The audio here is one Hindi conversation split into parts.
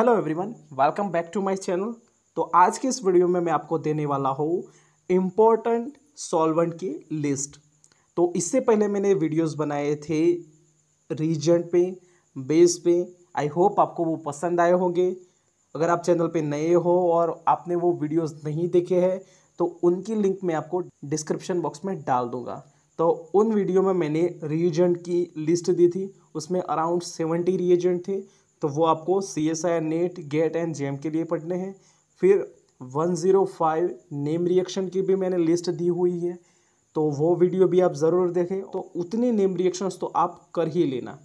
hello everyone welcome back to my channel तो आज के इस वीडियो में मैं आपको देने वाला हूँ इम्पोर्टेंट सॉल्वेंट की लिस्ट तो इससे पहले मैंने वीडियोस बनाए थे रीजन पे बेस पे आई होप आपको वो पसंद आए होंगे अगर आप चैनल पे नए हो और आपने वो वीडियोस नहीं देखे हैं तो उनकी लिंक मैं आपको डिस्क्रिप्शन बॉक्स में डाल दूँगा तो उन वीडियो में मैंने रिएजेंट की लिस्ट दी थी उसमें अराउंड सेवेंटी रिएजेंट थे तो वो आपको C S I net gate and JAM के लिए पढ़ने हैं फिर 105 नेम रिएक्शन की भी मैंने लिस्ट दी हुई है तो वो वीडियो भी आप ज़रूर देखें तो उतने नेम रिएक्शंस तो आप कर ही लेना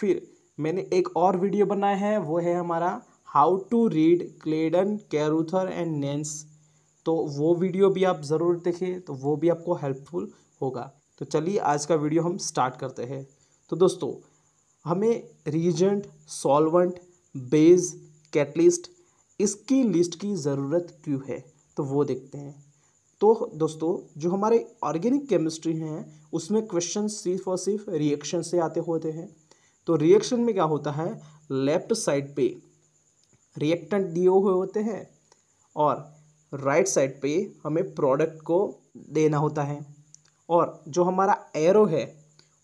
फिर मैंने एक और वीडियो बनाया है वो है हमारा how to read Clayden Carruthers and नेंस तो वो वीडियो भी आप ज़रूर देखें तो वो भी आपको हेल्पफुल होगा तो चलिए आज का वीडियो हम स्टार्ट करते हैं तो दोस्तों हमें रिएजेंट सॉल्वेंट बेस कैटलिस्ट इसकी लिस्ट की ज़रूरत क्यों है तो वो देखते हैं तो दोस्तों जो हमारे ऑर्गेनिक केमिस्ट्री हैं उसमें क्वेश्चन सिर्फ और सिर्फ रिएक्शन से आते होते हैं तो रिएक्शन में क्या होता है लेफ्ट साइड पे रिएक्टेंट दिए हुए होते हैं और राइट साइड पे हमें प्रोडक्ट को देना होता है और जो हमारा एरो है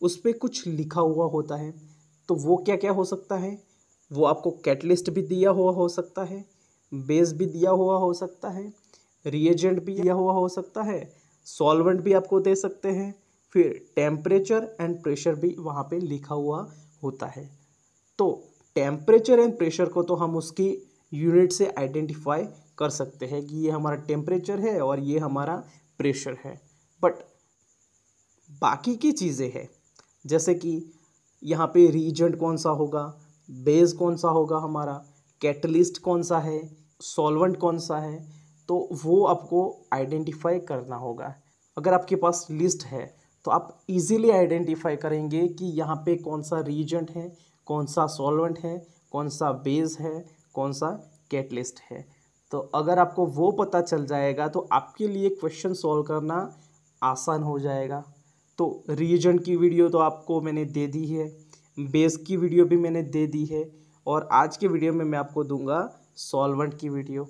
उस पर कुछ लिखा हुआ होता है तो वो क्या क्या हो सकता है वो आपको कैटलिस्ट भी दिया हुआ हो सकता है बेस भी दिया हुआ हो सकता है रिएजेंट भी दिया हुआ हो सकता है सॉल्वेंट भी आपको दे सकते हैं फिर टेम्परेचर एंड प्रेशर भी वहाँ पे लिखा हुआ होता है तो टेम्परेचर एंड प्रेशर को तो हम उसकी यूनिट से आइडेंटिफाई कर सकते हैं कि ये हमारा टेम्परेचर है और ये हमारा प्रेशर है बट बाकी की चीज़ें हैं जैसे कि यहाँ पे रीजेंट कौन सा होगा बेस कौन सा होगा हमारा कैटलिस्ट कौन सा है सॉल्वेंट कौन सा है तो वो आपको आइडेंटिफाई करना होगा अगर आपके पास लिस्ट है तो आप इजीली आइडेंटिफाई करेंगे कि यहाँ पे कौन सा रीजेंट है कौन सा सॉल्वेंट है कौन सा बेस है कौन सा कैटलिस्ट है तो अगर आपको वो पता चल जाएगा तो आपके लिए क्वेश्चन सॉल्व करना आसान हो जाएगा तो रीजन की वीडियो तो आपको मैंने दे दी है बेस की वीडियो भी मैंने दे दी है और आज के वीडियो में मैं आपको दूंगा सॉल्वेंट की वीडियो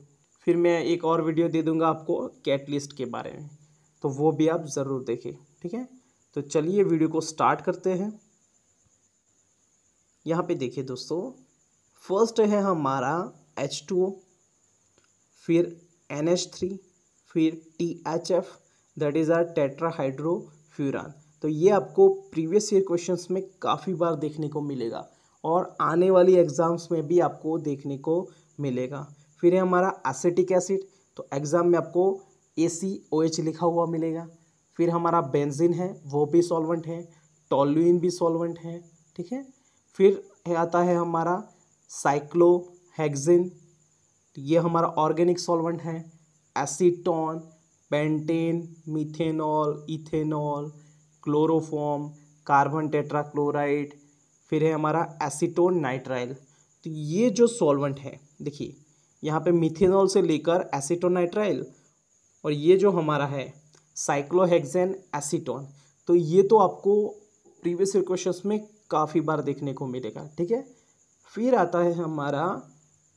फिर मैं एक और वीडियो दे दूंगा आपको कैटलिस्ट के बारे में तो वो भी आप ज़रूर देखें ठीक है तो चलिए वीडियो को स्टार्ट करते हैं यहाँ पे देखिए दोस्तों फर्स्ट है हमारा एच टू ओ फिर एन एच थ्री फिर T H F that is our tetrahydrofuran तो ये आपको प्रीवियस ईयर क्वेश्चंस में काफ़ी बार देखने को मिलेगा और आने वाली एग्ज़ाम्स में भी आपको देखने को मिलेगा फिर है हमारा एसिटिक एसिड तो एग्ज़ाम में आपको ए सी ओ एच लिखा हुआ मिलेगा फिर हमारा बेंजिन है वो भी सॉल्वेंट है टॉल्यून भी सॉल्वेंट है ठीक है फिर है आता है हमारा साइक्लो हैगजिन ये हमारा ऑर्गेनिक सॉल्वेंट है acetone pentane methanol ethanol chloroform carbon tetrachloride फिर है हमारा एसीटोन नाइट्राइल तो ये जो सॉल्वेंट है देखिए यहाँ पे मिथेनॉल से लेकर एसीटोन नाइट्राइल और ये जो हमारा है साइक्लोहेक्सेन एसीटोन तो ये तो आपको प्रीवियस क्वेश्चन में काफ़ी बार देखने को मिलेगा ठीक है फिर आता है हमारा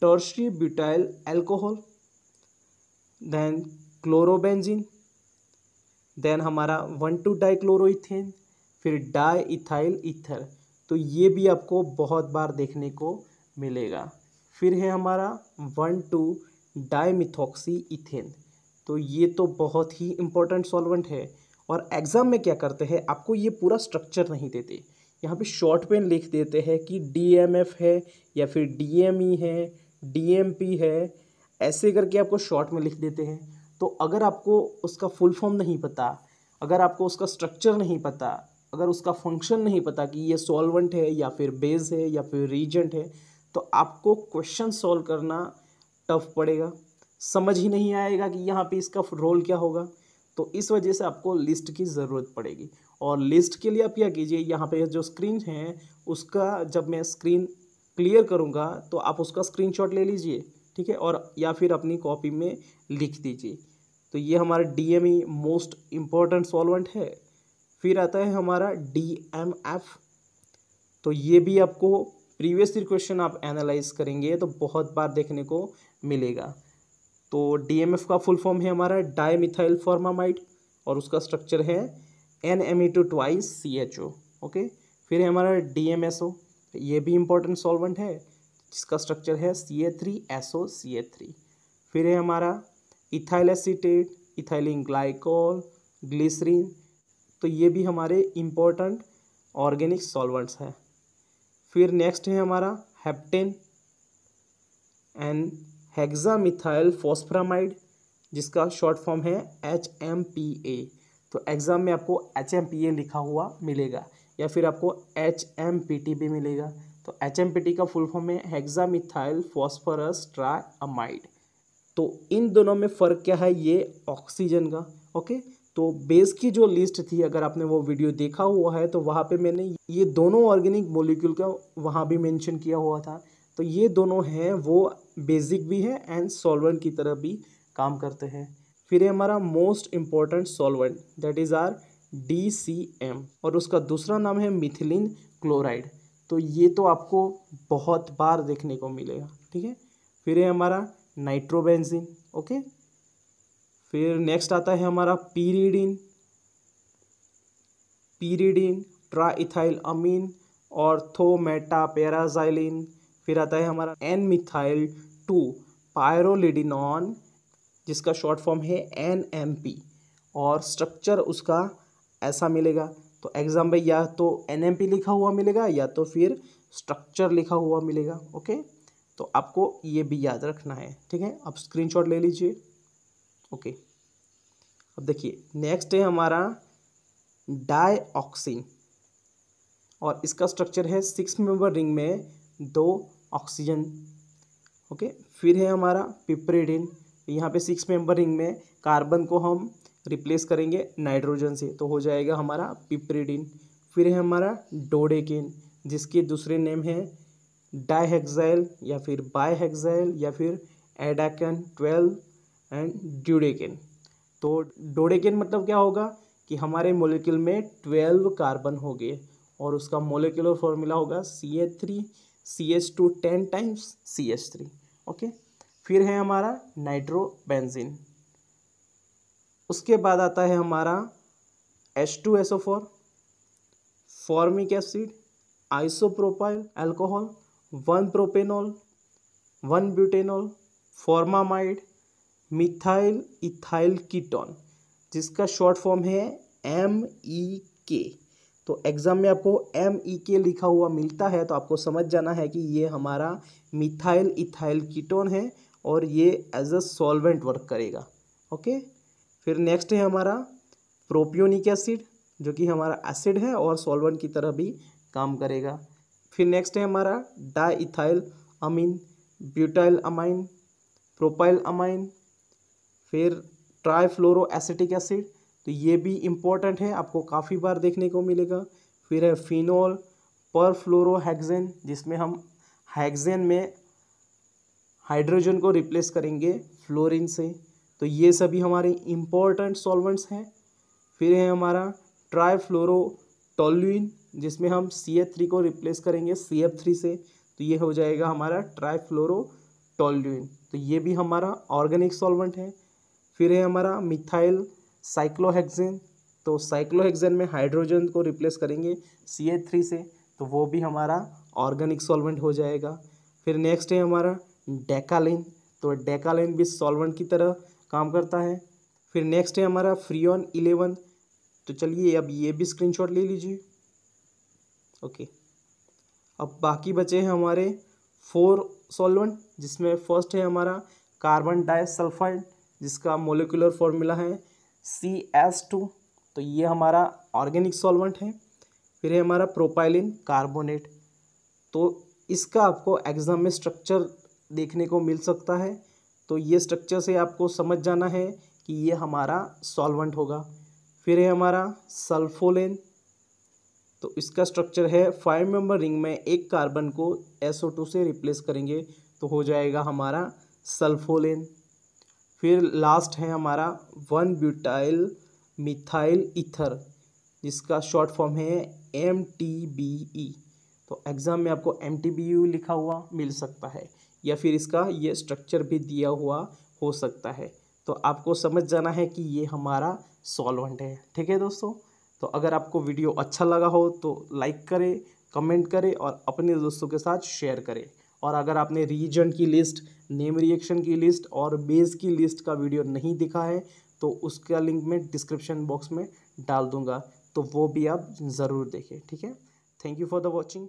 tertiary butyl alcohol then chlorobenzene then हमारा वन टू डाइक्लोरोइथेन फिर डाई इथाइल इथर तो ये भी आपको बहुत बार देखने को मिलेगा फिर है हमारा वन टू डाईमिथॉक्सी इथेन तो ये तो बहुत ही इम्पोर्टेंट सॉल्वेंट है और एग्ज़ाम में क्या करते हैं आपको ये पूरा स्ट्रक्चर नहीं देते यहाँ पे शॉर्ट पेन लिख देते हैं कि डीएमएफ है या फिर डीएमई e है डीएमपी है ऐसे करके आपको शॉर्ट में लिख देते हैं तो अगर आपको उसका फुल फॉर्म नहीं पता अगर आपको उसका स्ट्रक्चर नहीं पता अगर उसका फंक्शन नहीं पता कि ये सॉल्वेंट है या फिर बेस है या फिर रीजेंट है तो आपको क्वेश्चन सॉल्व करना टफ पड़ेगा समझ ही नहीं आएगा कि यहाँ पे इसका रोल क्या होगा तो इस वजह से आपको लिस्ट की ज़रूरत पड़ेगी और लिस्ट के लिए आप क्या कीजिए यहाँ पे जो स्क्रीन है उसका जब मैं स्क्रीन क्लियर करूँगा तो आप उसका स्क्रीनशॉट ले लीजिए ठीक है और या फिर अपनी कॉपी में लिख दीजिए तो ये हमारा D M E most important solvent है फिर आता है हमारा डी एम एफ तो ये भी आपको प्रीवियस क्वेश्चन आप एनालाइज करेंगे तो बहुत बार देखने को मिलेगा तो डी एम एफ का फुल फॉर्म है हमारा डाईमिथाइल फॉर्मामाइड और उसका स्ट्रक्चर है N M E two twice C H O okay फिर है हमारा डी एम एस ओ ये भी इम्पोर्टेंट सॉल्वेंट है जिसका स्ट्रक्चर है C A three S O C A three फिर है हमारा ethyl acetate ethylene glycol glycerine तो ये भी हमारे इम्पोर्टेंट ऑर्गेनिक सॉल्वेंट्स हैं फिर नेक्स्ट है हमारा हेप्टेन एंड हेक्सामिथाइल फोस्फरामाइड जिसका शॉर्ट फॉर्म है एच एम पी ए तो एग्ज़ाम में आपको एच एम पी ए लिखा हुआ मिलेगा या फिर आपको एच एम पी टी भी मिलेगा तो एच एम पी टी का फुल फॉर्म है हेक्सामिथाइल फॉस्फोरस ट्राई अमाइड तो इन दोनों में फ़र्क क्या है ये ऑक्सीजन का ओके तो बेस की जो लिस्ट थी अगर आपने वो वीडियो देखा हुआ है तो वहाँ पे मैंने ये दोनों ऑर्गेनिक मोलिक्यूल का वहाँ भी मेंशन किया हुआ था तो ये दोनों हैं वो बेसिक भी है एंड सॉल्वेंट की तरह भी काम करते हैं फिर है हमारा most important solvent that is our D C M और उसका दूसरा नाम है मिथिलिन क्लोराइड तो ये तो आपको बहुत बार देखने को मिलेगा ठीक है फिर है हमारा नाइट्रोबेंजीन ओके फिर नेक्स्ट आता है हमारा पीरीडीन पीरीडीन ट्राइथाइल अमीन और थोमेटापेराजाइलिन फिर आता है हमारा एन मिथाइल टू पायरोलिडिनॉन जिसका शॉर्ट फॉर्म है एन एम पी और स्ट्रक्चर उसका ऐसा मिलेगा तो एग्ज़ाम में या तो एन एम पी लिखा हुआ मिलेगा या तो फिर स्ट्रक्चर लिखा हुआ मिलेगा ओके तो आपको ये भी याद रखना है ठीक है आप स्क्रीनशॉट ले लीजिए ओके अब देखिए नेक्स्ट है हमारा डाइऑक्सिन और इसका स्ट्रक्चर है सिक्स मेंबर रिंग में दो ऑक्सीजन ओके फिर है हमारा पिपरेडिन यहाँ पे सिक्स मेंबर रिंग में कार्बन को हम रिप्लेस करेंगे नाइट्रोजन से तो हो जाएगा हमारा पिपरेडिन फिर है हमारा डोडेकिन जिसके दूसरे नेम है डाईहेक्साइल या फिर बाईहेक्साइल या फिर एडाकन ट्वेल्व एंड ड्यूडेकन तो डोडेकन मतलब क्या होगा कि हमारे मोलिक्यूल में ट्वेल्व कार्बन हो गए और उसका मोलिकुलर फॉर्मूला होगा C A three C H two ten times C H three okay फिर है हमारा नाइट्रोबेंजीन उसके बाद आता है हमारा H two S O four formic acid isopropyl alcohol one propanol one butanol formamide methyl ethyl ketone जिसका शॉर्ट फॉर्म है एम ई के तो एग्ज़ाम में आपको एम ई के लिखा हुआ मिलता है तो आपको समझ जाना है कि ये हमारा मिथाइल इथाइल कीटोन है और ये एज अ सॉल्वेंट वर्क करेगा ओके फिर नेक्स्ट है हमारा प्रोपियोनिक एसिड जो कि हमारा एसिड है और सॉल्वेंट की तरह भी काम करेगा फिर नेक्स्ट है हमारा diethyl amine butyl amine propyl amine फिर ट्राईफ्लोरो एसिटिक एसिड तो ये भी इम्पोर्टेंट है आपको काफ़ी बार देखने को मिलेगा फिर है फिनोल परफ्लोरोहेक्सेन जिसमें हम हैक्सेन में हाइड्रोजन को रिप्लेस करेंगे फ्लोरीन से तो ये सभी हमारे इम्पोर्टेंट सॉल्वेंट्स हैं फिर है हमारा ट्राईफ्लोरोटोलुइन जिसमें हम सी एफ थ्री को रिप्लेस करेंगे सी एफ थ्री से तो ये हो जाएगा हमारा ट्राईफ्लोरो टोल्यून तो ये भी हमारा ऑर्गेनिक सॉल्वेंट है फिर है हमारा मिथाइल साइक्लोहेक्सेन तो साइक्लोहेक्सेन में हाइड्रोजन को रिप्लेस करेंगे सी एच थ्री से तो वो भी हमारा ऑर्गेनिक सॉल्वेंट हो जाएगा फिर नेक्स्ट है हमारा डेकालिन तो डेकालिन भी सॉल्वेंट की तरह काम करता है फिर नेक्स्ट है हमारा फ्रियन इलेवन तो चलिए अब ये भी स्क्रीनशॉट ले लीजिए ओके अब बाकी बचे हैं हमारे फोर सॉल्वेंट जिसमें फर्स्ट है हमारा कार्बन डाइसल्फाइड जिसका मोलिकुलर फॉर्मूला है सी एस टू तो ये हमारा ऑर्गेनिक सॉल्वेंट है फिर है हमारा प्रोपाइलिन कार्बोनेट तो इसका आपको एग्ज़ाम में स्ट्रक्चर देखने को मिल सकता है तो ये स्ट्रक्चर से आपको समझ जाना है कि ये हमारा सॉल्वेंट होगा फिर है हमारा सल्फोलेन तो इसका स्ट्रक्चर है फाइव मेंबर रिंग में एक कार्बन को SO2 से रिप्लेस करेंगे तो हो जाएगा हमारा सल्फोलेन फिर लास्ट है हमारा वन ब्यूटाइल मिथाइल इथर जिसका शॉर्ट फॉर्म है एम टी बी ई तो एग्ज़ाम में आपको एम टी बी यू लिखा हुआ मिल सकता है या फिर इसका ये स्ट्रक्चर भी दिया हुआ हो सकता है तो आपको समझ जाना है कि ये हमारा सॉल्वेंट है ठीक है दोस्तों तो अगर आपको वीडियो अच्छा लगा हो तो लाइक करें कमेंट करें और अपने दोस्तों के साथ शेयर करें और अगर आपने रीजन की लिस्ट नेम रिएक्शन की लिस्ट और बेस की लिस्ट का वीडियो नहीं दिखा है तो उसका लिंक मैं डिस्क्रिप्शन बॉक्स में डाल दूंगा तो वो भी आप ज़रूर देखें ठीक है thank you for the watching